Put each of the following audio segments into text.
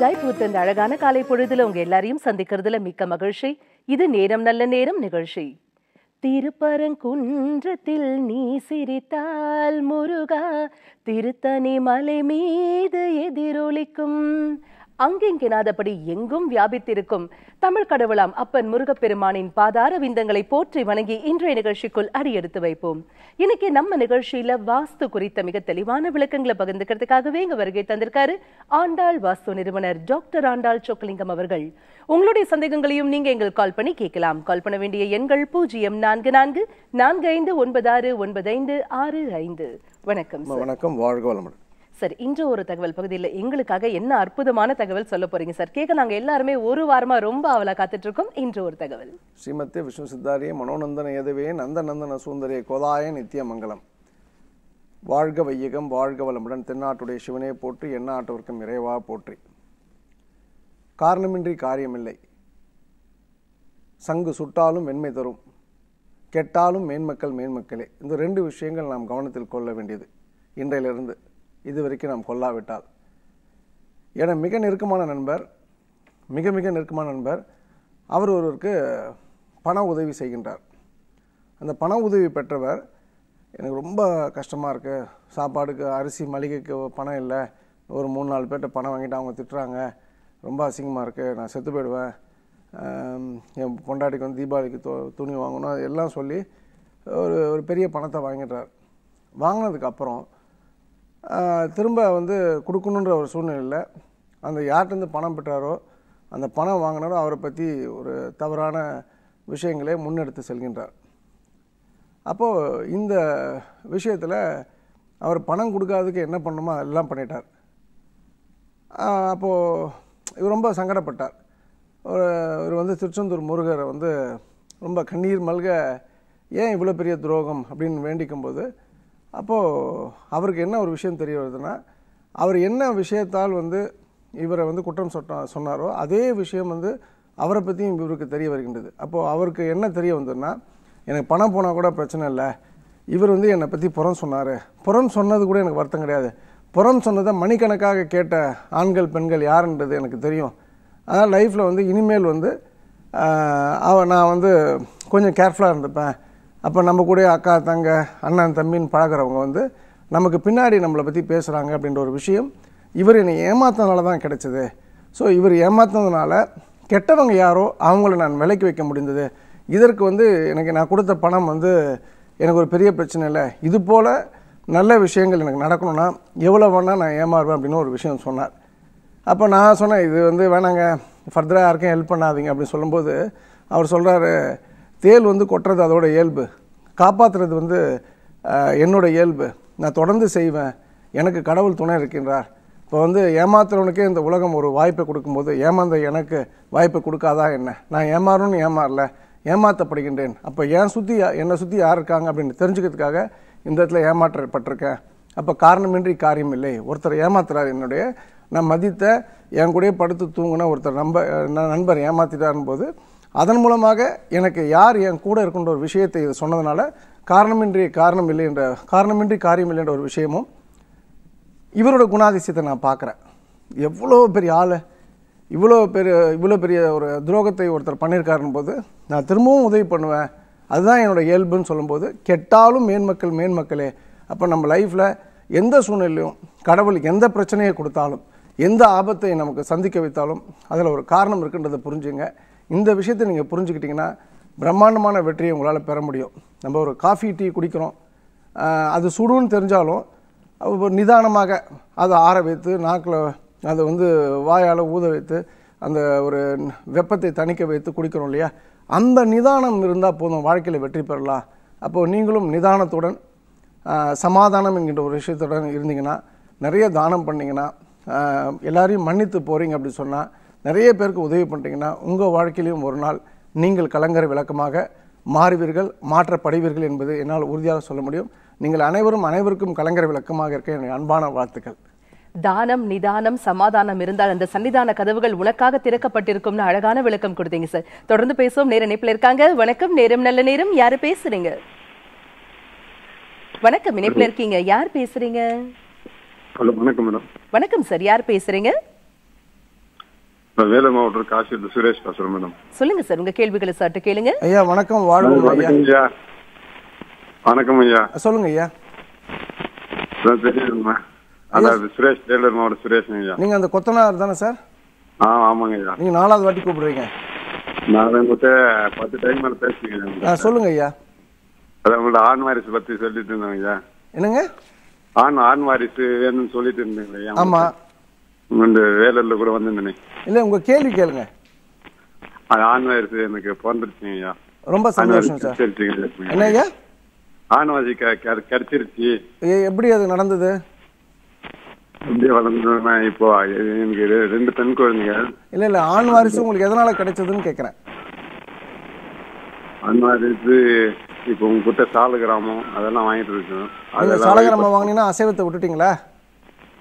ஜோதிகாய் பூத்த இந்த அழகான காலை பொழுதுல உங்க எல்லாரையும் சந்திக்கிறதுல மிக்க மகிழ்ச்சி இது நேரம் நல்ல நேரம் நிகழ்ச்சி திருப்பரங்குன்றத்தில் நீ சிரித்தால் முருகா திருத்தணி மலை மீது எதிரொலிக்கும் அங்கெங்கினாதபடி எங்கும் வியாபித்திருக்கும் தமிழ் கடவுளாம் அப்பன் முருகப்பெருமானின் பாதார விந்தங்களை போற்றி வணங்கி இன்றைய நிகழ்ச்சிக்குள் அடியெடுத்து வைப்போம் இன்னைக்கு நம்ம நிகழ்ச்சியில வாஸ்து குறித்த மிக தெளிவான விளக்கங்களை பகிர்ந்துக்கிறதுக்காகவே இங்க வருகை தந்திருக்காரு ஆண்டாள் வாஸ்து நிறுவனர் டாக்டர் ஆண்டாள் சொக்கலிங்கம் அவர்கள் உங்களுடைய சந்தேகங்களையும் நீங்க எங்கள் கால் பண்ணி கேட்கலாம் கால் பண்ண வேண்டிய எண்கள் பூஜ்ஜியம் நான்கு நான்கு நான்கு ஐந்து ஒன்பது ஆறு ஒன்பது ஐந்து ஆறு ஐந்து வணக்கம் வணக்கம் வாழ்க வளமுடன் சார் இன்று ஒரு தகவல் பகுதியில் எங்களுக்காக என்ன அற்புதமான தகவல் சொல்ல போறீங்க சார் கேட்க நாங்கள் எல்லாருமே ஒரு வாரமாக ரொம்ப அவளை காத்துட்டு இருக்கோம் இன்று ஒரு தகவல் ஸ்ரீமத்திய விஷ்ணு சித்தாரிய மனோநந்தன எதவே நந்தன சுந்தரிய கோதாய நித்திய மங்களம் வாழ்க வையகம் வாழ்க வளமுடன் தென்னாட்டுடைய சிவனே போற்றி ஆட்டோருக்கும் இறைவா போற்றி காரணமின்றி காரியமில்லை சங்கு சுட்டாலும் வெண்மை தரும் கெட்டாலும் மேன்மக்கள் மேன்மக்களே இந்த ரெண்டு விஷயங்கள் நாம் கவனத்தில் கொள்ள வேண்டியது இன்றையிலிருந்து இது வரைக்கும் நாம் கொல்லாவிட்டால் என மிக நெருக்கமான நண்பர் மிக மிக நெருக்கமான நண்பர் அவர் ஒருவருக்கு பண உதவி செய்கின்றார் அந்த பண உதவி பெற்றவர் எனக்கு ரொம்ப கஷ்டமாக இருக்குது சாப்பாடுக்கு அரிசி மளிகைக்கு பணம் இல்லை ஒரு மூணு நாலு பேர்கிட்ட பணம் வாங்கிட்டு அவங்க திட்டுறாங்க ரொம்ப அசிங்கமாக இருக்குது நான் செத்து போயிடுவேன் என் பொண்டாட்டிக்கு வந்து தீபாவளிக்கு தோ துணி வாங்கணும் எல்லாம் சொல்லி ஒரு ஒரு பெரிய பணத்தை வாங்கிடுறார் வாங்கினதுக்கப்புறம் திரும்ப வந்து கொடுக்கணுன்ற ஒரு சூழ்நிலையில் அந்த யார்கிட்டருந்து பணம் பெற்றாரோ அந்த பணம் வாங்கினாரோ அவரை பற்றி ஒரு தவறான விஷயங்களை முன்னெடுத்து செல்கின்றார் அப்போது இந்த விஷயத்தில் அவர் பணம் கொடுக்காததுக்கு என்ன பண்ணணுமோ அதெல்லாம் பண்ணிட்டார் அப்போது இவர் ரொம்ப சங்கடப்பட்டார் இவர் வந்து திருச்செந்தூர் முருகரை வந்து ரொம்ப கண்ணீர் மல்க ஏன் இவ்வளோ பெரிய துரோகம் அப்படின்னு வேண்டிக்கும் போது அப்போது அவருக்கு என்ன ஒரு விஷயம் தெரிய வருதுன்னா அவர் என்ன விஷயத்தால் வந்து இவரை வந்து குற்றம் சொன்ன சொன்னாரோ அதே விஷயம் வந்து அவரை பற்றியும் இவருக்கு தெரிய வருகின்றது அப்போது அவருக்கு என்ன தெரிய வந்ததுன்னா எனக்கு பணம் போனால் கூட பிரச்சனை இல்லை இவர் வந்து என்னை பற்றி புறம் சொன்னார் புறம் சொன்னது கூட எனக்கு வருத்தம் கிடையாது புறம் சொன்னதை மணிக்கணக்காக கேட்ட ஆண்கள் பெண்கள் யாருன்றது எனக்கு தெரியும் அதனால் லைஃப்பில் வந்து இனிமேல் வந்து அவன் நான் வந்து கொஞ்சம் கேர்ஃபுல்லாக இருந்துப்பேன் அப்போ நம்ம கூட அக்கா தங்க அண்ணன் தம்பின்னு பழகிறவங்க வந்து நமக்கு பின்னாடி நம்மளை பற்றி பேசுகிறாங்க அப்படின்ற ஒரு விஷயம் இவர் என்னை ஏமாத்தினால தான் கிடைச்சது ஸோ இவர் ஏமாத்தினதுனால கெட்டவங்க யாரோ அவங்கள நான் விலைக்கு வைக்க முடிந்தது இதற்கு வந்து எனக்கு நான் கொடுத்த பணம் வந்து எனக்கு ஒரு பெரிய பிரச்சனை இல்லை இது போல் நல்ல விஷயங்கள் எனக்கு நடக்கணும்னா எவ்வளோ வேணால் நான் ஏமாறுவேன் அப்படின்னு ஒரு விஷயம் சொன்னார் அப்போ நான் சொன்னேன் இது வந்து வேணாங்க ஃபர்தராக யாருக்கும் ஹெல்ப் பண்ணாதீங்க அப்படின்னு சொல்லும்போது அவர் சொல்கிறாரு தேல் வந்து கொட்டுறது அதோட இயல்பு காப்பாற்றுறது வந்து என்னோட இயல்பு நான் தொடர்ந்து செய்வேன் எனக்கு கடவுள் துணை இருக்கின்றார் இப்போ வந்து ஏமாத்துறவனுக்கே இந்த உலகம் ஒரு வாய்ப்பை கொடுக்கும்போது ஏமாந்த எனக்கு வாய்ப்பை கொடுக்காதா என்ன நான் ஏமாறணும்னு ஏமாறல ஏமாற்றப்படுகின்றேன் அப்போ ஏன் சுற்றி என்னை சுற்றி யார் இருக்காங்க அப்படின்னு தெரிஞ்சுக்கிறதுக்காக இந்த இடத்துல ஏமாற்றப்பட்டிருக்கேன் அப்போ காரணமின்றி காரியம் இல்லை ஒருத்தர் ஏமாத்துறாரு என்னுடைய நான் மதித்த என் கூட படுத்து தூங்கின ஒருத்தர் நம்ப நண்பர் ஏமாத்திட்டாருன்னு போது அதன் மூலமாக எனக்கு யார் என் கூட இருக்கின்ற ஒரு விஷயத்தை சொன்னதுனால காரணமின்றி காரணம் இல்லை என்ற காரணமின்றி காரியம் இல்லைன்ற ஒரு விஷயமும் இவரோட குணாதிசயத்தை நான் பார்க்குறேன் எவ்வளோ பெரிய ஆள் இவ்வளோ பெரிய இவ்வளோ பெரிய ஒரு துரோகத்தை ஒருத்தர் பண்ணியிருக்காருன்னு போது நான் திரும்பவும் உதவி பண்ணுவேன் அதுதான் என்னோடய இயல்புன்னு சொல்லும்போது கெட்டாலும் மேன்மக்கள் மேன்மக்களே அப்போ நம்ம லைஃப்பில் எந்த சூழ்நிலையும் கடவுளுக்கு எந்த பிரச்சனையை கொடுத்தாலும் எந்த ஆபத்தை நமக்கு சந்திக்க வைத்தாலும் அதில் ஒரு காரணம் இருக்குன்றதை புரிஞ்சுங்க இந்த விஷயத்தை நீங்கள் புரிஞ்சுக்கிட்டிங்கன்னா பிரம்மாண்டமான வெற்றியை உங்களால் பெற முடியும் நம்ம ஒரு காஃபி டீ குடிக்கிறோம் அது சுடுன்னு தெரிஞ்சாலும் நிதானமாக அதை ஆற வைத்து நாக்கில் அதை வந்து வாயால் ஊத வைத்து அந்த ஒரு வெப்பத்தை தணிக்க வைத்து குடிக்கிறோம் இல்லையா அந்த நிதானம் இருந்தால் போதும் வாழ்க்கையில் வெற்றி பெறலாம் அப்போது நீங்களும் நிதானத்துடன் சமாதானம் என்கின்ற ஒரு விஷயத்துடன் இருந்தீங்கன்னா நிறைய தானம் பண்ணிங்கன்னா எல்லாரையும் மன்னித்து போகிறீங்க அப்படி சொன்னால் நிறைய பேருக்கு உதவி பண்ணுறீங்கன்னா உங்கள் வாழ்க்கையிலையும் ஒரு நாள் நீங்கள் கலங்கர விளக்கமாக மாறுவீர்கள் மாற்றப்படுவீர்கள் என்பது என்னால் உறுதியாக சொல்ல முடியும் நீங்கள் அனைவரும் அனைவருக்கும் கலங்கர விளக்கமாக இருக்க அன்பான வாழ்த்துக்கள் தானம் நிதானம் சமாதானம் இருந்தால் அந்த சன்னிதான கதவுகள் உனக்காக திறக்கப்பட்டிருக்கும்னு அழகான விளக்கம் கொடுத்தீங்க சார் தொடர்ந்து பேசுவோம் நேர இணைப்பில் இருக்காங்க வணக்கம் நேரம் நல்ல நேரம் யாரு பேசுறீங்க வணக்கம் இணைப்பில் இருக்கீங்க யார் பேசுறீங்க வணக்கம் சார் யார் பேசுறீங்க வேலை மாவட்டம் காசி சுரேஷ் பேசுறேன் மேடம் சொல்லுங்க சார் உங்க கேள்விகளை சட்டு கேளுங்க ஐயா வணக்கம் வாழ்வு ஐயா வணக்கம் ஐயா சொல்லுங்க ஐயா தெரியுமா அதாவது சுரேஷ் டெய்லர் மாவட்டம் சுரேஷ் ஐயா நீங்க அந்த கொத்தனார் தானே சார் ஆ ஆமாங்க ஐயா நீங்க நாலாவது வாட்டி கூப்பிடுறீங்க நான் உங்ககிட்ட பத்து டைம் மேல பேசிக்கிறேன் சொல்லுங்க ஐயா அதான் உங்களோட ஆண் வாரிசு பத்தி சொல்லிட்டு இருந்தேன் ஐயா என்னங்க ஆண் ஆண் வாரிசு வேணும்னு சொல்லிட்டு இருந்தீங்க ஐயா ஆமா இந்த வேலூர்ல கூட வந்திருந்தேனே இல்ல உங்க கேள்வி கேளுங்க அது ஆண் வயசு எனக்கு பிறந்துருச்சுங்க ஐயா ரொம்ப சந்தோஷம் சார் என்னங்க ஆணவாசி கிடைச்சிருச்சு எப்படி அது நடந்தது அப்படியே வளர்ந்துனா இப்போ எனக்கு ரெண்டு பெண் குழந்தைங்க இல்ல இல்ல ஆண் வாரிசு உங்களுக்கு எதனால கிடைச்சதுன்னு கேக்குறேன் ஆண் வாரிசு இப்போ உங்ககிட்ட சாலு கிராமம் அதெல்லாம் வாங்கிட்டு இருக்கோம் சாலு கிராமம் வாங்கினீங்கன்னா அசைவத்தை விட்டுட்டீங்களா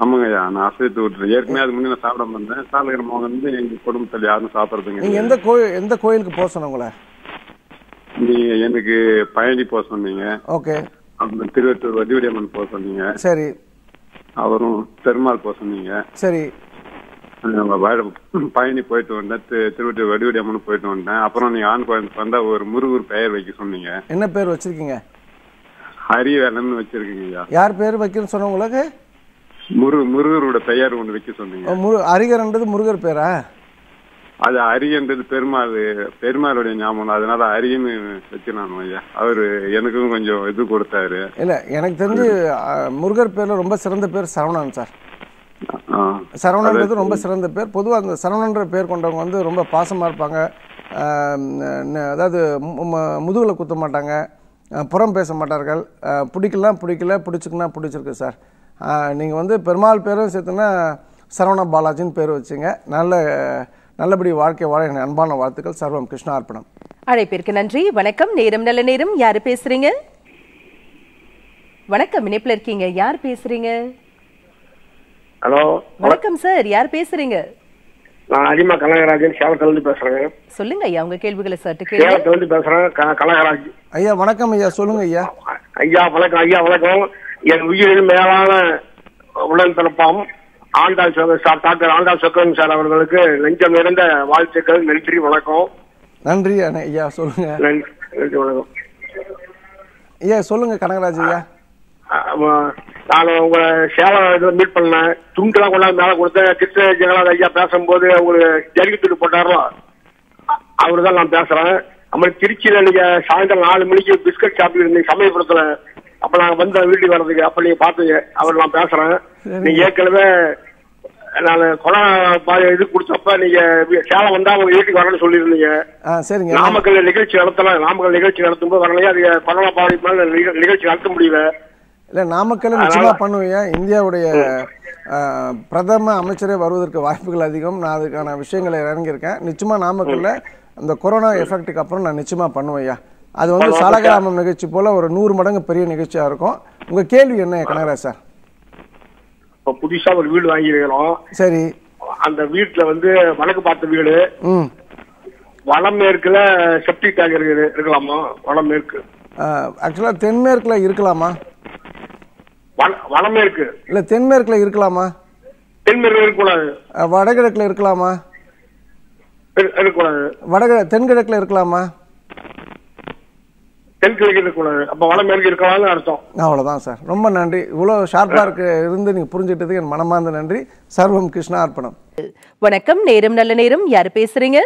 ஆமாங்கய்யா நான் அசைத்து விட்டுறேன் ஏற்கனவே அது முன்னே நான் சாப்பிட மாட்டேன் சாலகிரமம் வந்து எங்க குடும்பத்தில் யாரும் சாப்பிட்றதுங்க நீங்க எந்த கோயில் எந்த கோயிலுக்கு போக சொன்னவங்கள நீங்க எனக்கு பழனி போக சொன்னீங்க ஓகே அப்புறம் திருவெட்டூர் வதிவடி அம்மன் போக சொன்னீங்க சரி அவரும் பெருமாள் போக சொன்னீங்க சரி பழனி போயிட்டு வந்தேன் திருவெட்டூர் வடிவடி அம்மன் போயிட்டு வந்தேன் அப்புறம் நீங்க ஆண் கோயிலுக்கு வந்தா ஒரு முருகர் பெயர் வைக்க சொன்னீங்க என்ன பேர் வச்சிருக்கீங்க ஹரிவேலன் வச்சிருக்கீங்க யார் பேர் வைக்கணும்னு சொன்னவங்களுக்கு முரு முருகரோட பெயர் ஒன்று வைக்க சொன்னீங்க முரு அரிகர்ன்றது முருகர் பேரா அது அரியன்றது பெருமாள் பெருமாளுடைய ஞாபகம் அதனால அரியன்னு வச்சிடலாம் ஐயா அவரு எனக்கும் கொஞ்சம் இது கொடுத்தாரு இல்ல எனக்கு தெரிஞ்சு முருகர் பேர்ல ரொம்ப சிறந்த பேர் சரவணன் சார் சரவணன்றது ரொம்ப சிறந்த பேர் பொதுவாக அந்த சரவணன்ற பேர் கொண்டவங்க வந்து ரொம்ப பாசமாக இருப்பாங்க அதாவது முதுகில் குத்த மாட்டாங்க புறம் பேச மாட்டார்கள் பிடிக்கலாம் பிடிக்கல பிடிச்சிக்குன்னா பிடிச்சிருக்கு சார் நீங்கள் வந்து பெருமாள் பேரும் சேர்த்துனா சரவண பாலாஜின்னு பேர் வச்சுங்க நல்ல நல்லபடி வாழ்க்கை வாழ அன்பான வாழ்த்துக்கள் சர்வம் கிருஷ்ணார்பணம் அர்ப்பணம் அழைப்பிற்கு நன்றி வணக்கம் நேரம் நல்ல நேரம் யார் பேசுறீங்க வணக்கம் இணைப்பில் இருக்கீங்க யார் பேசுறீங்க ஹலோ வணக்கம் சார் யார் பேசுறீங்க நான் அதிகமா கனகராஜன் சேலத்துல இருந்து பேசுறேன் சொல்லுங்க ஐயா உங்க கேள்விகளை சார் சேலத்துல பேசுறேன் கனகராஜ் ஐயா வணக்கம் ஐயா சொல்லுங்க ஐயா ஐயா வணக்கம் ஐயா வணக்கம் என் உயிரில் மேலான உடன் பிறப்பாகும் ஆண்டா சார் டாக்டர் ஆண்டா சொக்கன் சார் அவர்களுக்கு நெஞ்சம் நிறைந்த வாழ்த்துக்கள் நன்றி வணக்கம் நன்றி ஐயா சொல்லுங்க நன்றி வணக்கம் ஐயா சொல்லுங்க கனகராஜ் ஐயா நான் உங்களை சேலம் இதில் மீட் பண்ணேன் துண்டுலாம் கொண்டாந்து மேல கொடுத்தேன் கிருஷ்ண ஜெகநாத் ஐயா பேசும்போது உங்களுக்கு ஜல்லிக்கட்டு போட்டாரோ அவரு தான் நான் பேசுறேன் அப்புறம் திருச்சியில் நீங்க சாயந்தரம் நாலு மணிக்கு பிஸ்கட் சாப்பிட்டு இருந்தீங்க சமயபுரத்தில் அப்ப நாங்க வந்த வீட்டுக்கு வர்றதுக்கு அப்ப நீங்க பாத்துங்க அவர் நான் பேசுறேன் நீங்க ஏற்கனவே நான் கொரோனா இது குடிச்சப்ப நீங்க சேலம் வந்தா உங்க வீட்டுக்கு வரணும்னு சொல்லியிருந்தீங்க சரிங்க நாமக்கல் நிகழ்ச்சி நடத்தலாம் நாமக்கல் நிகழ்ச்சி நடத்தும் போது வரலையா அது கொரோனா பாதிப்பு மேல நிகழ்ச்சி நடத்த முடியல இல்ல நாமக்கல் நிச்சயமா பண்ணுவியா இந்தியாவுடைய பிரதம அமைச்சரே வருவதற்கு வாய்ப்புகள் அதிகம் நான் அதுக்கான விஷயங்களை இறங்கியிருக்கேன் நிச்சயமா நாமக்கல்ல இந்த கொரோனா எஃபெக்டுக்கு அப்புறம் நான் நிச்சயமா பண்ணுவேன் அது வந்து சாலகிராமம் நிகழ்ச்சி போல ஒரு நூறு மடங்கு பெரிய நிகழ்ச்சியா இருக்கும் உங்க கேள்வி என்ன கனகராஜ் சார் இப்போ புதுசா ஒரு வீடு வாங்கியிருக்கிறோம் சரி அந்த வீட்டுல வந்து வழக்கு பார்த்த வீடு வளம் மேற்குல செப்டிக் டேங்க் இருக்குது இருக்கலாமா வளம் மேற்கு ஆக்சுவலா தென்மேற்குல இருக்கலாமா வடமேற்கு இல்ல தென்மேற்குல இருக்கலாமா தென்மேற்கு இருக்கக்கூடாது வடகிழக்குல இருக்கலாமா இருக்கக்கூடாது வடகிழ தென்கிழக்குல இருக்கலாமா தென்கிழக்கு இருக்கக்கூடாது அப்போ வடமேற்கு இருக்கலாம்னு அர்த்தம் அவ்வளோதான் சார் ரொம்ப நன்றி இவ்வளோ ஷார்ப்பாக இருந்து நீங்கள் புரிஞ்சிட்டதுக்கு என் மனமார்ந்த நன்றி சர்வம் கிருஷ்ணா அர்ப்பணம் வணக்கம் நேரம் நல்ல நேரம் யார் பேசுறீங்க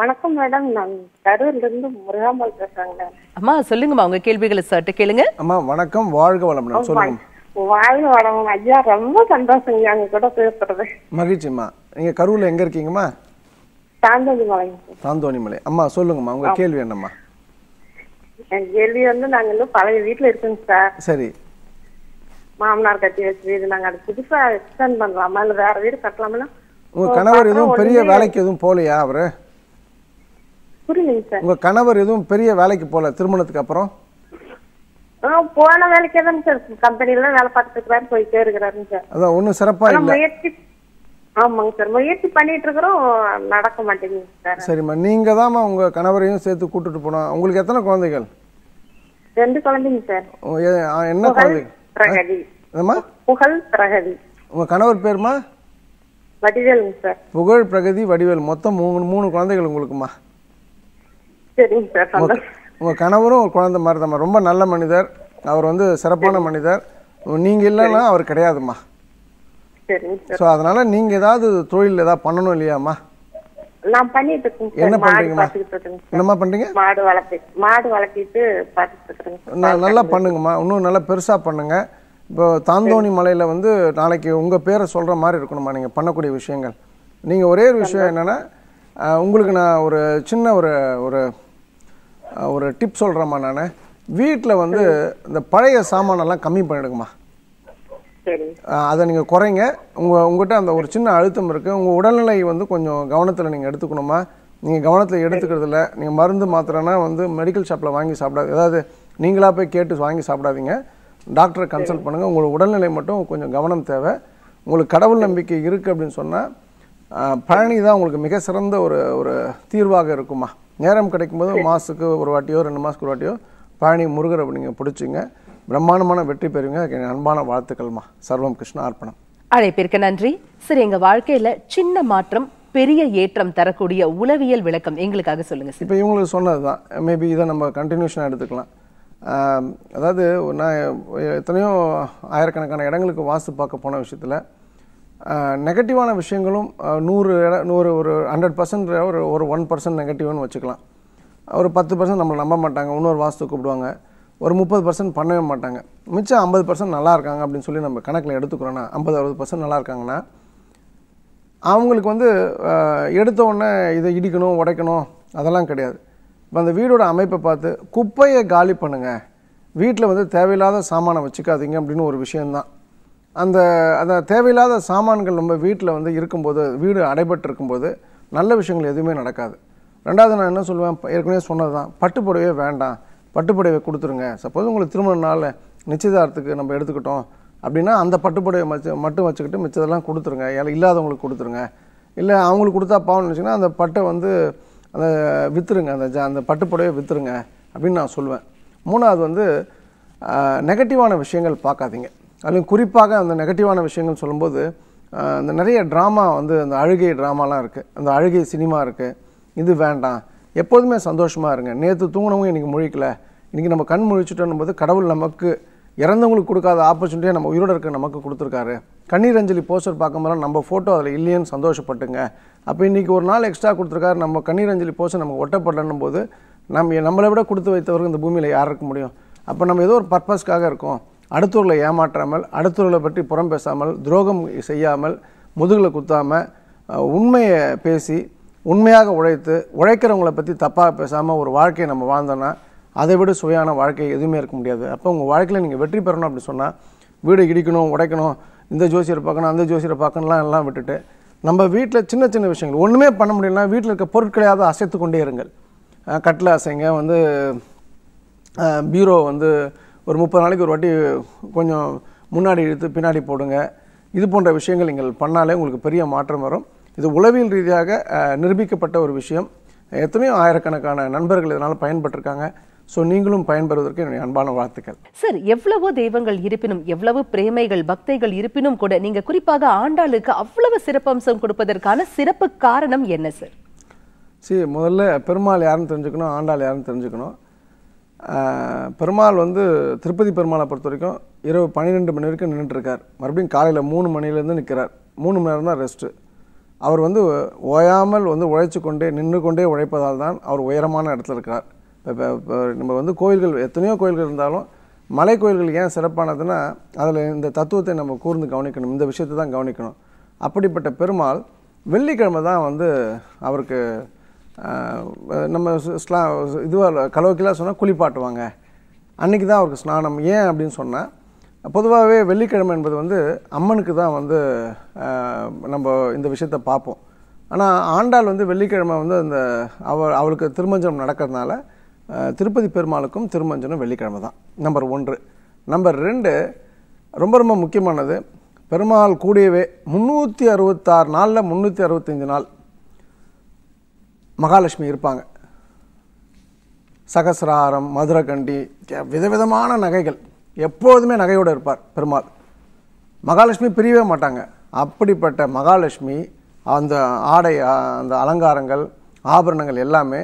வணக்கம் மேடம் நான் கரூர்ல இருந்து முருகாம்பாள் பேசுறாங்க அம்மா சொல்லுங்கம்மா உங்க கேள்விகளை சட்டு கேளுங்க அம்மா வணக்கம் வாழ்க வளம் சொல்லுங்க வாழ்க வளம் ஐயா ரொம்ப சந்தோஷம் அங்க கூட பேசுறது மகிழ்ச்சிம்மா நீங்க கரூர்ல எங்க இருக்கீங்கம்மா சாந்தோனி மலை தாந்தோணி மலை அம்மா சொல்லுங்கம்மா உங்க கேள்வி என்னம்மா கேள்வி வந்து நாங்க இன்னும் பழைய வீட்டுல இருக்குங்க சார் சரி மாமனார் கட்டி வச்ச வீடு நாங்க அது புதுசா எக்ஸ்டெண்ட் பண்ணலாமா இல்ல வேற வீடு கட்டலாமா உங்க கணவர் எதுவும் பெரிய வேலைக்கு எதுவும் போலையா அவரு புரியலங்க சார் உங்க கணவர் எதுவும் பெரிய வேலைக்கு போல திருமணத்துக்கு அப்புறம் போன வேலைக்கே தான் சார் கம்பெனில வேலை பார்த்துட்டு இருக்கிறாரு போயிட்டே இருக்கிறாருங்க சார் அதான் ஒன்றும் சிறப்பா இல்லை முயற்சி ஆமாங்க சார் முயற்சி பண்ணிட்டு இருக்கிறோம் நடக்க மாட்டேங்குது சார் சரிம்மா நீங்க தான் உங்க கணவரையும் சேர்த்து கூட்டிட்டு போனோம் உங்களுக்கு எத்தனை குழந்தைகள் ரெண்டு குழந்தைங்க சார் என்ன குழந்தை பிரகதி உங்க கணவர் பேருமா வடிவேலுங்க சார் புகழ் பிரகதி வடிவேல் மொத்தம் மூணு மூணு குழந்தைகள் உங்களுக்குமா சரிங்க சார் உங்க கணவரும் ஒரு குழந்தை மாதிரி தான் ரொம்ப நல்ல மனிதர் அவர் வந்து சிறப்பான மனிதர் நீங்க இல்லைன்னா அவர் கிடையாதுமா ஸோ அதனால நீங்க ஏதாவது தொழில் ஏதாவது பண்ணணும் இல்லையாம்மா நான் பண்ணிட்டு என்ன பண்றீங்கம்மா என்னம்மா பண்றீங்க மாடு வளர்த்து மாடு வளர்த்திட்டு பார்த்துட்டு நல்லா பண்ணுங்கம்மா இன்னும் நல்லா பெருசா பண்ணுங்க இப்போ தாந்தோணி மலையில வந்து நாளைக்கு உங்க பேரை சொல்ற மாதிரி இருக்கணுமா நீங்க பண்ணக்கூடிய விஷயங்கள் நீங்க ஒரே ஒரு விஷயம் என்னன்னா உங்களுக்கு நான் ஒரு சின்ன ஒரு ஒரு ஒரு டிப் சொல்கிறேம்மா நான் வீட்டில் வந்து இந்த பழைய சாமானெல்லாம் கம்மி பண்ணிடுங்கம்மா அதை நீங்கள் குறைங்க உங்கள் உங்கள்கிட்ட அந்த ஒரு சின்ன அழுத்தம் இருக்குது உங்கள் உடல்நிலை வந்து கொஞ்சம் கவனத்தில் நீங்கள் எடுத்துக்கணுமா நீங்கள் கவனத்தில் எடுத்துக்கிறதில்ல நீங்கள் மருந்து மாத்திரைனா வந்து மெடிக்கல் ஷாப்பில் வாங்கி சாப்பிடாது ஏதாவது நீங்களாக போய் கேட்டு வாங்கி சாப்பிடாதீங்க டாக்டரை கன்சல்ட் பண்ணுங்கள் உங்களுக்கு உடல்நிலை மட்டும் கொஞ்சம் கவனம் தேவை உங்களுக்கு கடவுள் நம்பிக்கை இருக்குது அப்படின்னு சொன்னால் பழனி தான் உங்களுக்கு மிக சிறந்த ஒரு ஒரு தீர்வாக இருக்குமா நேரம் கிடைக்கும்போது மாதத்துக்கு ஒரு வாட்டியோ ரெண்டு மாதத்துக்கு ஒரு வாட்டியோ பழனி முருகர் நீங்கள் பிடிச்சிங்க பிரம்மாண்டமான வெற்றி பெறுவீங்க அன்பான வாழ்த்துக்கள்மா சர்வம் கிருஷ்ணா அர்ப்பணம் அழைப்பிற்கு நன்றி சரி எங்கள் வாழ்க்கையில் சின்ன மாற்றம் பெரிய ஏற்றம் தரக்கூடிய உளவியல் விளக்கம் எங்களுக்காக சொல்லுங்கள் இப்போ இவங்களுக்கு சொன்னது தான் மேபி இதை நம்ம கண்டினியூஷனாக எடுத்துக்கலாம் அதாவது நான் எத்தனையோ ஆயிரக்கணக்கான இடங்களுக்கு வாஸ்து பார்க்க போன விஷயத்தில் நெகட்டிவான விஷயங்களும் நூறு இட நூறு ஒரு ஹண்ட்ரட் பர்சன்ட் ஒரு ஒரு ஒன் பர்சன்ட் நெகட்டிவ்னு வச்சுக்கலாம் ஒரு பத்து பர்சன்ட் நம்மளை நம்ப மாட்டாங்க இன்னொரு வாஸ்து கூப்பிடுவாங்க ஒரு முப்பது பர்சன்ட் பண்ணவே மாட்டாங்க மிச்சம் ஐம்பது பர்சன்ட் நல்லா இருக்காங்க அப்படின்னு சொல்லி நம்ம கணக்கில் எடுத்துக்கிறோன்னா ஐம்பது அறுபது பர்சன்ட் நல்லா இருக்காங்கன்னா அவங்களுக்கு வந்து எடுத்த உடனே இதை இடிக்கணும் உடைக்கணும் அதெல்லாம் கிடையாது இப்போ அந்த வீடோட அமைப்பை பார்த்து குப்பையை காலி பண்ணுங்கள் வீட்டில் வந்து தேவையில்லாத சாமானை வச்சுக்காதீங்க அப்படின்னு ஒரு விஷயந்தான் அந்த அந்த தேவையில்லாத சாமான்கள் நம்ம வீட்டில் வந்து இருக்கும்போது வீடு அடைபட்டு இருக்கும்போது நல்ல விஷயங்கள் எதுவுமே நடக்காது ரெண்டாவது நான் என்ன சொல்லுவேன் ஏற்கனவே சொன்னது தான் பட்டு புடவையே வேண்டாம் பட்டுப்புடவை கொடுத்துருங்க சப்போஸ் உங்களுக்கு திருமண நாளில் நிச்சயதார்த்தத்துக்கு நம்ம எடுத்துக்கிட்டோம் அப்படின்னா அந்த பட்டுப்புடவை வச்சு மட்டும் வச்சுக்கிட்டு மிச்சதெல்லாம் கொடுத்துருங்க இல்லாதவங்களுக்கு கொடுத்துருங்க இல்லை அவங்களுக்கு கொடுத்தா பாவம்னு வச்சிங்கன்னா அந்த பட்டை வந்து அந்த விற்றுருங்க அந்த ஜ அந்த பட்டுப்புடவை விற்றுருங்க அப்படின்னு நான் சொல்லுவேன் மூணாவது வந்து நெகட்டிவான விஷயங்கள் பார்க்காதீங்க அதுலேயும் குறிப்பாக அந்த நெகட்டிவான விஷயங்கள் சொல்லும்போது அந்த நிறைய ட்ராமா வந்து அந்த அழுகை ட்ராமாலாம் இருக்குது அந்த அழுகை சினிமா இருக்குது இது வேண்டாம் எப்போதுமே சந்தோஷமாக இருங்க நேற்று தூங்கினவங்க இன்றைக்கி முழிக்கல இன்றைக்கி நம்ம கண் முழிச்சிட்டோம் போது கடவுள் நமக்கு இறந்தவங்களுக்கு கொடுக்காத ஆப்பர்ச்சுனிட்டியாக நம்ம உயிரோடு இருக்க நமக்கு கொடுத்துருக்காரு கண்ணீர் அஞ்சலி போஸ்டர் பார்க்கும்போது நம்ம ஃபோட்டோ அதில் இல்லையேன்னு சந்தோஷப்பட்டுங்க அப்போ இன்றைக்கி ஒரு நாள் எக்ஸ்ட்ரா கொடுத்துருக்காரு நம்ம கண்ணீர் அஞ்சலி போஸ்டர் நமக்கு ஒட்டப்படலன்னும் போது நம்ம நம்மளை விட கொடுத்து வைத்தவர்கள் இந்த பூமியில் யார் இருக்க முடியும் அப்போ நம்ம ஏதோ ஒரு பர்பஸ்க்காக இருக்கோம் அடுத்தவர்களை ஏமாற்றாமல் அடுத்தவர்களை பற்றி புறம் பேசாமல் துரோகம் செய்யாமல் முதுகில் குத்தாமல் உண்மையை பேசி உண்மையாக உழைத்து உழைக்கிறவங்களை பற்றி தப்பாக பேசாமல் ஒரு வாழ்க்கையை நம்ம வாழ்ந்தோன்னா அதை விட சுவையான வாழ்க்கை எதுவுமே இருக்க முடியாது அப்போ உங்கள் வாழ்க்கையில் நீங்கள் வெற்றி பெறணும் அப்படின்னு சொன்னால் வீடு இடிக்கணும் உடைக்கணும் இந்த ஜோசியரை பார்க்கணும் அந்த ஜோசியரை பார்க்கணும்லாம் எல்லாம் விட்டுட்டு நம்ம வீட்டில் சின்ன சின்ன விஷயங்கள் ஒன்றுமே பண்ண முடியலன்னா வீட்டில் இருக்க பொருட்களையாவது அசைத்து கொண்டே இருங்கள் கட்டில் அசைங்க வந்து பீரோ வந்து ஒரு முப்பது நாளைக்கு ஒரு வாட்டி கொஞ்சம் முன்னாடி இழுத்து பின்னாடி போடுங்க இது போன்ற விஷயங்கள் நீங்கள் பண்ணாலே உங்களுக்கு பெரிய மாற்றம் வரும் இது உளவியல் ரீதியாக நிரூபிக்கப்பட்ட ஒரு விஷயம் எத்தனையோ ஆயிரக்கணக்கான நண்பர்கள் இதனால் பயன்பட்டிருக்காங்க ஸோ நீங்களும் பயன்பெறுவதற்கு என்னுடைய அன்பான வாழ்த்துக்கள் சார் எவ்வளவு தெய்வங்கள் இருப்பினும் எவ்வளவு பிரேமைகள் பக்தைகள் இருப்பினும் கூட நீங்கள் குறிப்பாக ஆண்டாளுக்கு அவ்வளவு சிறப்பம்சம் கொடுப்பதற்கான சிறப்பு காரணம் என்ன சார் சரி முதல்ல பெருமாள் யாருன்னு தெரிஞ்சுக்கணும் ஆண்டாள் யாருன்னு தெரிஞ்சுக்கணும் பெருமாள் வந்து திருப்பதி பெருமாளை பொறுத்த வரைக்கும் இரவு பன்னிரெண்டு மணி வரைக்கும் நின்றுட்டுருக்கார் மறுபடியும் காலையில் மூணு மணிலேருந்து நிற்கிறார் மூணு மணி நேரம் தான் ரெஸ்ட்டு அவர் வந்து ஓயாமல் வந்து உழைச்சி கொண்டே நின்று கொண்டே உழைப்பதால் தான் அவர் உயரமான இடத்துல இருக்கிறார் இப்போ நம்ம வந்து கோயில்கள் எத்தனையோ கோயில்கள் இருந்தாலும் மலை கோயில்கள் ஏன் சிறப்பானதுன்னா அதில் இந்த தத்துவத்தை நம்ம கூர்ந்து கவனிக்கணும் இந்த விஷயத்தை தான் கவனிக்கணும் அப்படிப்பட்ட பெருமாள் வெள்ளிக்கிழமை தான் வந்து அவருக்கு நம்ம ஸ்லா இதுவாக கலவுக்கெல்லாம் சொன்னால் குளிப்பாட்டுவாங்க அன்றைக்கி தான் அவருக்கு ஸ்நானம் ஏன் அப்படின்னு சொன்னால் பொதுவாகவே வெள்ளிக்கிழமை என்பது வந்து அம்மனுக்கு தான் வந்து நம்ம இந்த விஷயத்த பார்ப்போம் ஆனால் ஆண்டாள் வந்து வெள்ளிக்கிழமை வந்து அந்த அவ அவளுக்கு திருமஞ்சனம் நடக்கிறதுனால திருப்பதி பெருமாளுக்கும் திருமஞ்சனம் வெள்ளிக்கிழமை தான் நம்பர் ஒன்று நம்பர் ரெண்டு ரொம்ப ரொம்ப முக்கியமானது பெருமாள் கூடியவே முந்நூற்றி அறுபத்தாறு நாளில் முந்நூற்றி அறுபத்தஞ்சு நாள் மகாலட்சுமி இருப்பாங்க சகசிராரம் மதுரகண்டி விதவிதமான நகைகள் எப்போதுமே நகையோடு இருப்பார் பெருமாள் மகாலட்சுமி பிரியவே மாட்டாங்க அப்படிப்பட்ட மகாலட்சுமி அந்த ஆடை அந்த அலங்காரங்கள் ஆபரணங்கள் எல்லாமே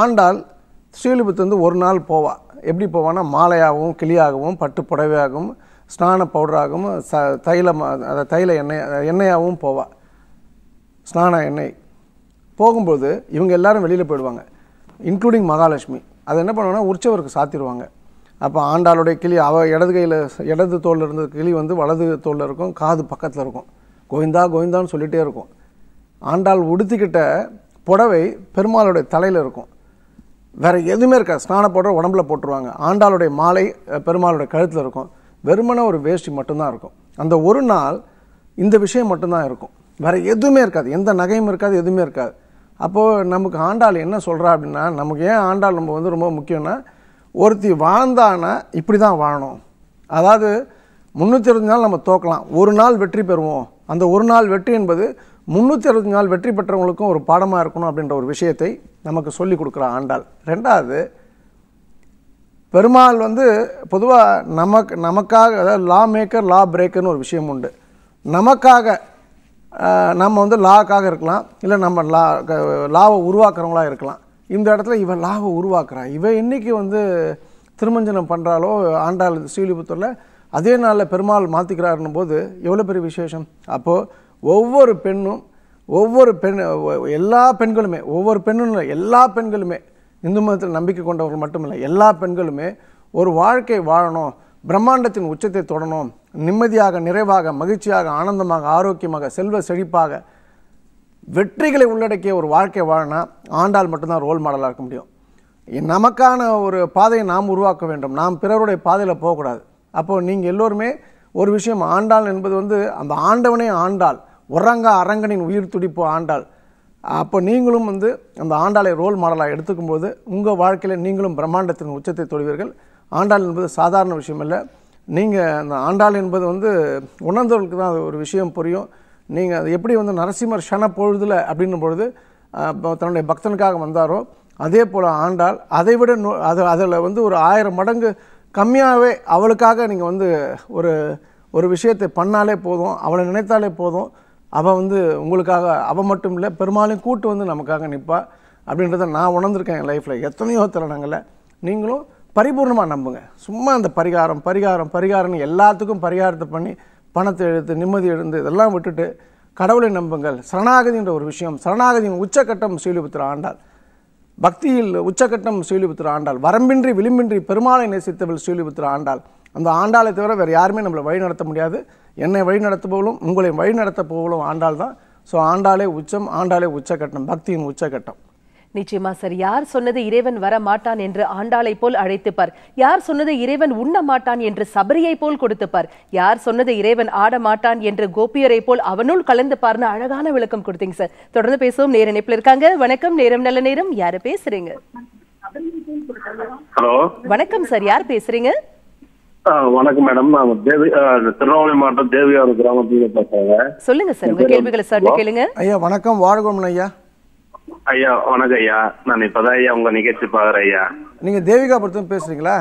ஆண்டாள் ஸ்ரீலிபுத்துலேருந்து ஒரு நாள் போவா எப்படி போவான்னா மாலையாகவும் கிளியாகவும் பட்டு புடவையாகவும் ஸ்நான பவுடராகவும் ச தைலம் அதை தைல எண்ணெய் எண்ணெயாகவும் போவா ஸ்நான எண்ணெய் போகும்போது இவங்க எல்லாரும் வெளியில் போயிடுவாங்க இன்க்ளூடிங் மகாலட்சுமி அதை என்ன பண்ணுவாங்கன்னா உற்சவருக்கு சாத்திடுவாங்க அப்போ ஆண்டாளுடைய கிளி அவ இடது கையில் இடது தோளில் இருந்த கிளி வந்து வலது தோளில் இருக்கும் காது பக்கத்தில் இருக்கும் கோவிந்தா கோவிந்தான்னு சொல்லிகிட்டே இருக்கும் ஆண்டாள் உடுத்திக்கிட்ட புடவை பெருமாளுடைய தலையில் இருக்கும் வேறு எதுவுமே இருக்காது ஸ்நான போடுற உடம்புல போட்டுருவாங்க ஆண்டாளுடைய மாலை பெருமாளுடைய கழுத்தில் இருக்கும் வெறுமன ஒரு வேஷ்டி மட்டும்தான் இருக்கும் அந்த ஒரு நாள் இந்த விஷயம் மட்டும்தான் இருக்கும் வேறு எதுவுமே இருக்காது எந்த நகையும் இருக்காது எதுவுமே இருக்காது அப்போது நமக்கு ஆண்டாள் என்ன சொல்கிறா அப்படின்னா நமக்கு ஏன் ஆண்டாள் நம்ம வந்து ரொம்ப முக்கியம்னா ஒருத்தி வாழ்ந்தானா இப்படி தான் வாழணும் அதாவது முந்நூற்றி அறுபது நாள் நம்ம தோக்கலாம் ஒரு நாள் வெற்றி பெறுவோம் அந்த ஒரு நாள் வெற்றி என்பது முந்நூற்றி அறுபது நாள் வெற்றி பெற்றவங்களுக்கும் ஒரு பாடமாக இருக்கணும் அப்படின்ற ஒரு விஷயத்தை நமக்கு சொல்லி கொடுக்குற ஆண்டாள் ரெண்டாவது பெருமாள் வந்து பொதுவாக நமக்கு நமக்காக அதாவது லா மேக்கர் லா பிரேக்கர்னு ஒரு விஷயம் உண்டு நமக்காக நம்ம வந்து லாக்காக இருக்கலாம் இல்லை நம்ம லா லாவை உருவாக்குறவங்களாக இருக்கலாம் இந்த இடத்துல இவன் லாபம் உருவாக்குறான் இவன் என்றைக்கு வந்து திருமஞ்சனம் பண்ணுறாலோ ஆண்டாள் ஸ்ரீலிபுத்தூரில் அதே நாளில் பெருமாள் மாற்றிக்கிறாருன்னும் போது எவ்வளோ பெரிய விசேஷம் அப்போது ஒவ்வொரு பெண்ணும் ஒவ்வொரு பெண் எல்லா பெண்களுமே ஒவ்வொரு பெண்ணும் எல்லா பெண்களுமே இந்து மதத்தில் நம்பிக்கை கொண்டவர்கள் மட்டுமில்லை எல்லா பெண்களுமே ஒரு வாழ்க்கை வாழணும் பிரம்மாண்டத்தின் உச்சத்தை தொடணும் நிம்மதியாக நிறைவாக மகிழ்ச்சியாக ஆனந்தமாக ஆரோக்கியமாக செல்வ செழிப்பாக வெற்றிகளை உள்ளடக்கிய ஒரு வாழ்க்கை வாழினா ஆண்டால் மட்டும்தான் ரோல் மாடலாக இருக்க முடியும் நமக்கான ஒரு பாதையை நாம் உருவாக்க வேண்டும் நாம் பிறருடைய பாதையில் போகக்கூடாது அப்போது நீங்கள் எல்லோருமே ஒரு விஷயம் ஆண்டாள் என்பது வந்து அந்த ஆண்டவனே ஆண்டாள் உறங்க அரங்கனின் உயிர் துடிப்பு ஆண்டாள் அப்போ நீங்களும் வந்து அந்த ஆண்டாளை ரோல் மாடலாக எடுத்துக்கும் போது உங்கள் வாழ்க்கையில் நீங்களும் பிரம்மாண்டத்தின் உச்சத்தை தொழுவீர்கள் ஆண்டாள் என்பது சாதாரண விஷயம் இல்லை நீங்கள் அந்த ஆண்டாள் என்பது வந்து உணர்ந்தவர்களுக்கு தான் அது ஒரு விஷயம் புரியும் நீங்கள் அது எப்படி வந்து நரசிம்மர் ஷன பொழுதில் அப்படின்னும் பொழுது தன்னுடைய பக்தனுக்காக வந்தாரோ அதே போல் ஆண்டால் அதை விட நோ அது அதில் வந்து ஒரு ஆயிரம் மடங்கு கம்மியாகவே அவளுக்காக நீங்கள் வந்து ஒரு ஒரு விஷயத்தை பண்ணாலே போதும் அவளை நினைத்தாலே போதும் அவள் வந்து உங்களுக்காக அவள் மட்டும் இல்லை பெருமாளையும் கூட்டு வந்து நமக்காக நிற்பா அப்படின்றத நான் உணர்ந்திருக்கேன் என் லைஃப்பில் எத்தனையோ தருணங்களில் நீங்களும் பரிபூர்ணமாக நம்புங்க சும்மா அந்த பரிகாரம் பரிகாரம் பரிகாரம்னு எல்லாத்துக்கும் பரிகாரத்தை பண்ணி பணத்தை எடுத்து நிம்மதி எழுந்து இதெல்லாம் விட்டுட்டு கடவுளை நம்புங்கள் சரணாகதின்ற ஒரு விஷயம் சரணாகதியின் உச்சக்கட்டம் சீலிபுத்திர ஆண்டால் பக்தியில் உச்சக்கட்டம் சீலிபுத்திர ஆண்டால் வரம்பின்றி விளிம்பின்றி பெருமாளை நேசித்தவள் சீலிபுத்திர ஆண்டால் அந்த ஆண்டாளை தவிர வேறு யாருமே நம்மளை வழி நடத்த முடியாது என்னை வழி போகலும் உங்களை வழி நடத்த போகலும் ஆண்டாள் தான் ஸோ ஆண்டாளே உச்சம் ஆண்டாளே உச்சக்கட்டம் பக்தியின் உச்சக்கட்டம் நிச்சயமா சார் யார் சொன்னது இறைவன் வர மாட்டான் என்று ஆண்டாளை போல் அழைத்துப்பார் யார் சொன்னது இறைவன் உண்ண மாட்டான் என்று சபரியை போல் கொடுத்துப்பார் யார் சொன்னது இறைவன் ஆட மாட்டான் என்று கோபியரை போல் அவனுள் கலந்துப்பார்னு அழகான விளக்கம் கொடுத்தீங்க சார் தொடர்ந்து பேசுவோம் நேர நினைப்பில் இருக்காங்க வணக்கம் நேரம் நல்ல நேரம் யாரு பேசுறீங்க வணக்கம் சார் யார் பேசுறீங்க வணக்கம் மேடம் நான் தேவி திருநெல்வேலி மாவட்டம் தேவியார் கிராமத்துல பேசுறேன் சொல்லுங்க சார் உங்க கேள்விகளை சார் கேளுங்க ஐயா வணக்கம் வாழ்கோம் ஐயா ஐயா வணக்கம் ஐயா நான் இப்பதான் ஐயா உங்க நிகழ்ச்சி பாக்குறேன் ஐயா நீங்க தேவிகா படுத்தம் பேசுறீங்களா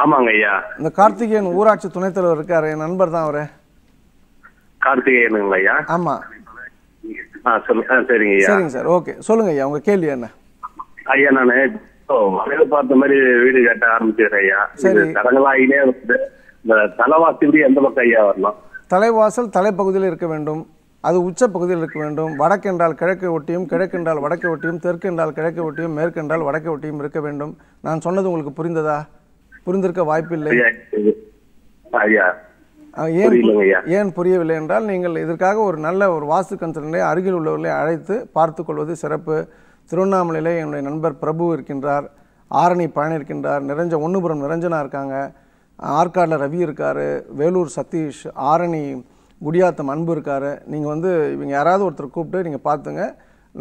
ஆமாங்க ஐயா இந்த கார்த்திகேயன் ஊராட்சி துணைத் தலைவர் இருக்காரு என் நண்பர் தான் அவரு கார்த்திகேயனுங்களா ஐயா ஆமா சரிங்க ஐயா சரிங்க சார் ஓகே சொல்லுங்க ஐயா உங்க கேள்வி என்ன ஐயா நானு வேலை பார்த்த மாதிரி வீடு கட்ட ஆரம்பிச்சிடுறேன் ஐயா சரி தரங்களாயினே இந்த தலைவாசி எந்த பக்கம் ஐயா வரலாம் தலைவாசல் தலைப்பகுதியில் இருக்க வேண்டும் அது உச்சப்பகுதியில் இருக்க வேண்டும் வடக்கென்றால் கிழக்கு ஒட்டியும் கிழக்கென்றால் வடக்கை ஒட்டியும் தெற்கென்றால் கிழக்கை ஒட்டியும் மேற்கென்றால் வடக்கை ஒட்டியும் இருக்க வேண்டும் நான் சொன்னது உங்களுக்கு புரிந்ததா புரிந்திருக்க வாய்ப்பில்லை ஏன் ஏன் புரியவில்லை என்றால் நீங்கள் இதற்காக ஒரு நல்ல ஒரு வாஸ்து கன்சல்டனை அருகில் உள்ளவர்களை அழைத்து பார்த்து கொள்வது சிறப்பு திருவண்ணாமலையிலே என்னுடைய நண்பர் பிரபு இருக்கின்றார் ஆரணி பழனி இருக்கின்றார் நிறைஞ்ச ஒன்றுபுரம் நிரஞ்சனா இருக்காங்க ஆற்காடில் ரவி இருக்கார் வேலூர் சதீஷ் ஆரணி குடியாத்தம் அன்பு இருக்கார் நீங்கள் வந்து இவங்க யாராவது ஒருத்தர் கூப்பிட்டு நீங்கள் பார்த்துங்க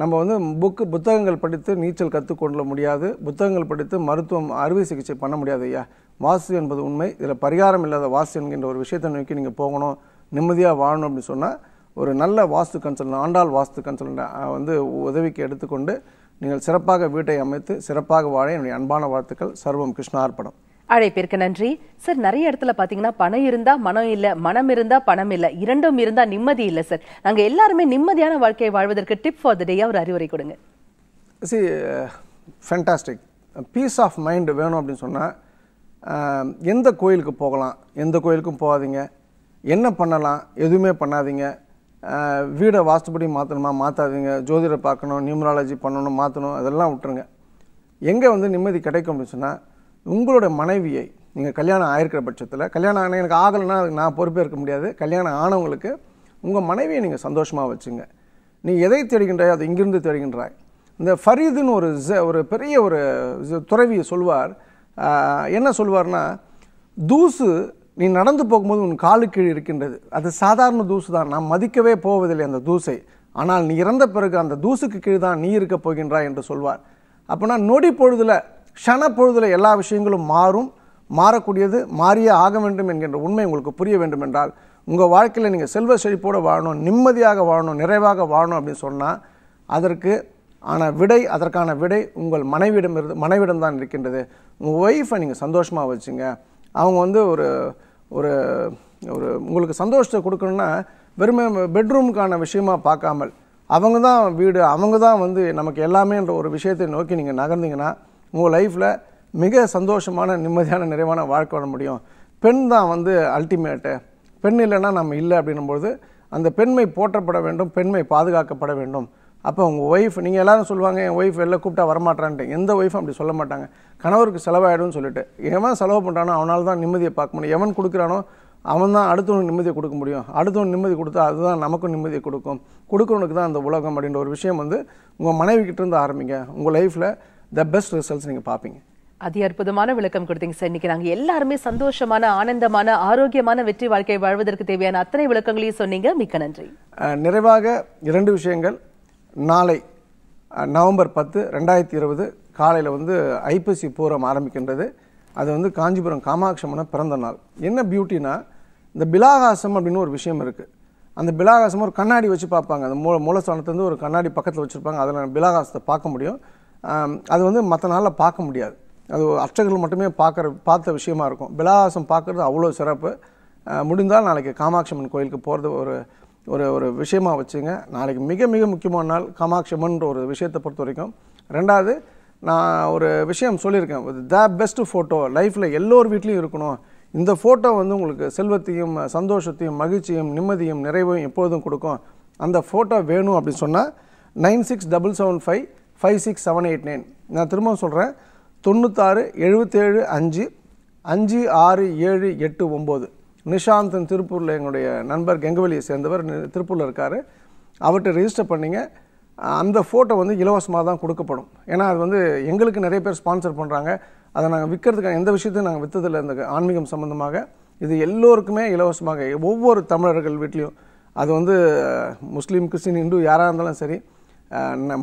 நம்ம வந்து புக்கு புத்தகங்கள் படித்து நீச்சல் கற்றுக்கொள்ள முடியாது புத்தகங்கள் படித்து மருத்துவம் அறுவை சிகிச்சை பண்ண முடியாது ஐயா வாசு என்பது உண்மை இதில் பரிகாரம் இல்லாத வாசு என்கின்ற ஒரு விஷயத்தை நோக்கி நீங்கள் போகணும் நிம்மதியாக வாழணும் அப்படின்னு சொன்னால் ஒரு நல்ல வாஸ்து கன்சல்டன் ஆண்டாள் வாஸ்து கன்சல்டன் வந்து உதவிக்கு எடுத்துக்கொண்டு நீங்கள் சிறப்பாக வீட்டை அமைத்து சிறப்பாக வாழ என்னுடைய அன்பான வாழ்த்துக்கள் சர்வம் கிருஷ்ணார்ப்பணம் அழைப்பிற்கு நன்றி சார் நிறைய இடத்துல பார்த்தீங்கன்னா பணம் இருந்தால் மனம் இல்லை மனம் இருந்தால் பணம் இல்லை இரண்டும் இருந்தால் நிம்மதி இல்லை சார் நாங்கள் எல்லாருமே நிம்மதியான வாழ்க்கையை வாழ்வதற்கு டிப் ஃபார் த டே அவர் அறிவுரை கொடுங்க சி ஃபேண்டாஸ்டிக் பீஸ் ஆஃப் மைண்ட் வேணும் அப்படின்னு சொன்னால் எந்த கோயிலுக்கு போகலாம் எந்த கோயிலுக்கும் போகாதீங்க என்ன பண்ணலாம் எதுவுமே பண்ணாதீங்க வீடை வாஸ்துப்படி மாற்றணுமா மாற்றாதீங்க ஜோதிடர் பார்க்கணும் நியூமராலஜி பண்ணணும் மாற்றணும் அதெல்லாம் விட்டுருங்க எங்கே வந்து நிம்மதி கிடைக்கும் அப்படின்னு சொன்னால் உங்களோட மனைவியை நீங்கள் கல்யாணம் ஆயிருக்கிற பட்சத்தில் கல்யாணம் ஆனால் எனக்கு ஆகலைன்னா அதுக்கு நான் பொறுப்பே இருக்க முடியாது கல்யாணம் ஆனவங்களுக்கு உங்கள் மனைவியை நீங்கள் சந்தோஷமாக வச்சுங்க நீ எதை தேடுகின்றாய் அது இங்கிருந்து தேடுகின்றாய் இந்த ஃபரீதுன்னு ஒரு ஒரு பெரிய ஒரு துறவி சொல்வார் என்ன சொல்வார்னா தூசு நீ நடந்து போகும்போது உன் கீழ் இருக்கின்றது அது சாதாரண தூசு தான் நான் மதிக்கவே போவதில்லை அந்த தூசை ஆனால் நீ இறந்த பிறகு அந்த தூசுக்கு கீழ் தான் நீ இருக்க போகின்றாய் என்று சொல்வார் அப்போனா நொடி பொழுதில் க்ஷணப்பொழுதில் எல்லா விஷயங்களும் மாறும் மாறக்கூடியது மாறியே ஆக வேண்டும் என்கின்ற உண்மை உங்களுக்கு புரிய வேண்டும் என்றால் உங்கள் வாழ்க்கையில் நீங்கள் செல்வ செழிப்போடு வாழணும் நிம்மதியாக வாழணும் நிறைவாக வாழணும் அப்படின்னு சொன்னால் அதற்கு ஆன விடை அதற்கான விடை உங்கள் மனைவிடம் இருந்து மனைவிடம் தான் இருக்கின்றது உங்கள் ஒய்ஃபை நீங்கள் சந்தோஷமாக வச்சுங்க அவங்க வந்து ஒரு ஒரு ஒரு உங்களுக்கு சந்தோஷத்தை கொடுக்கணுன்னா வெறுமே பெட்ரூமுக்கான விஷயமாக பார்க்காமல் அவங்க தான் வீடு அவங்க தான் வந்து நமக்கு எல்லாமேன்ற ஒரு விஷயத்தை நோக்கி நீங்கள் நகர்ந்தீங்கன்னா உங்கள் லைஃப்பில் மிக சந்தோஷமான நிம்மதியான நிறைவான வாழ்க்கை வர முடியும் பெண் தான் வந்து அல்டிமேட்டு பெண் இல்லைன்னா நம்ம இல்லை அப்படின்னும்போது அந்த பெண்மை போற்றப்பட வேண்டும் பெண்மை பாதுகாக்கப்பட வேண்டும் அப்போ உங்கள் ஒய்ஃப் நீங்கள் எல்லோரும் சொல்லுவாங்க என் ஒய்ஃப் வெளில கூப்பிட்டா வரமாட்டான்ட்டு எந்த ஒய்ஃபும் அப்படி சொல்ல மாட்டாங்க கணவருக்கு செலவாயிடும்னு சொல்லிட்டு எவன் செலவு பண்ணுறானோ அவனால் தான் நிம்மதியை பார்க்க முடியும் எவன் கொடுக்குறானோ அவன் தான் அடுத்தவனுக்கு நிம்மதியை கொடுக்க முடியும் அடுத்தவன் நிம்மதி கொடுத்தா அதுதான் நமக்கும் நிம்மதியை கொடுக்கும் கொடுக்குறவனுக்கு தான் அந்த உலகம் அப்படின்ற ஒரு விஷயம் வந்து உங்கள் மனைவி கிட்டேருந்து ஆரம்பிங்க உங்கள் லைஃப்பில் த பெஸ்ட் ரிசல்ட்ஸ் நீங்கள் பார்ப்பீங்க அதி அற்புதமான விளக்கம் கொடுத்தீங்க சார் இன்னைக்கு நாங்கள் எல்லாருமே சந்தோஷமான ஆனந்தமான ஆரோக்கியமான வெற்றி வாழ்க்கை வாழ்வதற்கு தேவையான அத்தனை விளக்கங்களையும் சொன்னீங்க மிக்க நன்றி நிறைவாக இரண்டு விஷயங்கள் நாளை நவம்பர் பத்து ரெண்டாயிரத்தி இருபது காலையில் வந்து ஐப்பசி பூரம் ஆரம்பிக்கின்றது அது வந்து காஞ்சிபுரம் காமாட்சம்மன பிறந்த நாள் என்ன பியூட்டினா இந்த பிலாகாசம் அப்படின்னு ஒரு விஷயம் இருக்குது அந்த பிலாகாசம் ஒரு கண்ணாடி வச்சு பார்ப்பாங்க அந்த மூல மூலஸ்தானத்துலேருந்து ஒரு கண்ணாடி பக்கத்தில் வச்சுருப்பாங்க அதில் பிலாகாசத்தை பார்க்க முடியும் அது வந்து மற்ற நாளில் பார்க்க முடியாது அது அர்ச்சகர்கள் மட்டுமே பார்க்குற பார்த்த விஷயமா இருக்கும் விலாசம் பார்க்குறது அவ்வளோ சிறப்பு முடிந்தால் நாளைக்கு காமாட்சி அம்மன் கோயிலுக்கு போகிறது ஒரு ஒரு ஒரு விஷயமாக வச்சுங்க நாளைக்கு மிக மிக முக்கியமான நாள் காமாட்சி ஒரு விஷயத்தை பொறுத்த வரைக்கும் ரெண்டாவது நான் ஒரு விஷயம் சொல்லியிருக்கேன் த பெஸ்ட்டு ஃபோட்டோ லைஃப்பில் எல்லோர் வீட்லேயும் இருக்கணும் இந்த ஃபோட்டோ வந்து உங்களுக்கு செல்வத்தையும் சந்தோஷத்தையும் மகிழ்ச்சியும் நிம்மதியும் நிறைவையும் எப்பொழுதும் கொடுக்கும் அந்த ஃபோட்டோ வேணும் அப்படின்னு சொன்னால் nine six double seven five five six seven eight nine நான் திரும்பவும் சொல்கிறேன் தொண்ணூத்தாறு எழுபத்தேழு அஞ்சு அஞ்சு ஆறு ஏழு எட்டு ஒம்பது நிஷாந்தன் திருப்பூரில் எங்களுடைய நண்பர் கெங்கவலியை சேர்ந்தவர் திருப்பூரில் இருக்கார் அவர்கிட்ட ரிஜிஸ்டர் பண்ணிங்க அந்த ஃபோட்டோ வந்து இலவசமாக தான் கொடுக்கப்படும் ஏன்னா அது வந்து எங்களுக்கு நிறைய பேர் ஸ்பான்சர் பண்ணுறாங்க அதை நாங்கள் விற்கிறதுக்கான எந்த விஷயத்தையும் நாங்கள் விற்றதில்லை இந்த ஆன்மீகம் சம்மந்தமாக இது எல்லோருக்குமே இலவசமாக ஒவ்வொரு தமிழர்கள் வீட்லேயும் அது வந்து முஸ்லீம் கிறிஸ்டின் இந்து யாராக இருந்தாலும் சரி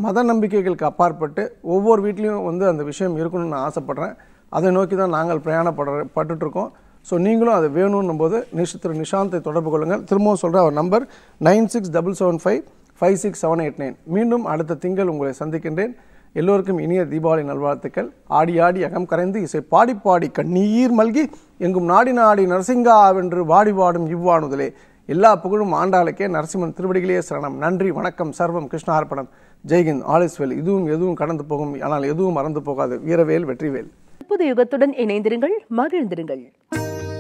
மத நம்பிக்கைகளுக்கு அப்பாற்பட்டு ஒவ்வொரு வீட்லேயும் வந்து அந்த விஷயம் இருக்கணும்னு நான் ஆசைப்பட்றேன் அதை நோக்கி தான் நாங்கள் பிரயாணப்படுற பட்டுட்ருக்கோம் ஸோ நீங்களும் அது வேணும்னும் போது நிஷ் திரு நிஷாந்தை தொடர்பு கொள்ளுங்கள் திரும்பவும் சொல்கிற அவர் number nine six double seven five five six seven eight nine மீண்டும் அடுத்த திங்கள் உங்களை சந்திக்கின்றேன் எல்லோருக்கும் இனிய தீபாவளி நல்வாழ்த்துக்கள் ஆடி ஆடி அகம் கரைந்து இசை பாடி பாடி கண்ணீர் மல்கி எங்கும் நாடி நாடி நரசிங்கா வென்று வாடி வாடும் இவ்வாணுதலே எல்லா புகழும் ஆண்டாளுக்கே நரசிம்மன் திருவடிகளே சரணம் நன்றி வணக்கம் சர்வம் கிருஷ்ணார்ப்பணம் ஜெய்கின் ஆல் இதுவும் எதுவும் கடந்து போகும் ஆனால் எதுவும் மறந்து போகாது வீரவேல் வெற்றிவேல் புது யுகத்துடன் இணைந்திருங்கள் மகிழ்ந்திருங்கள்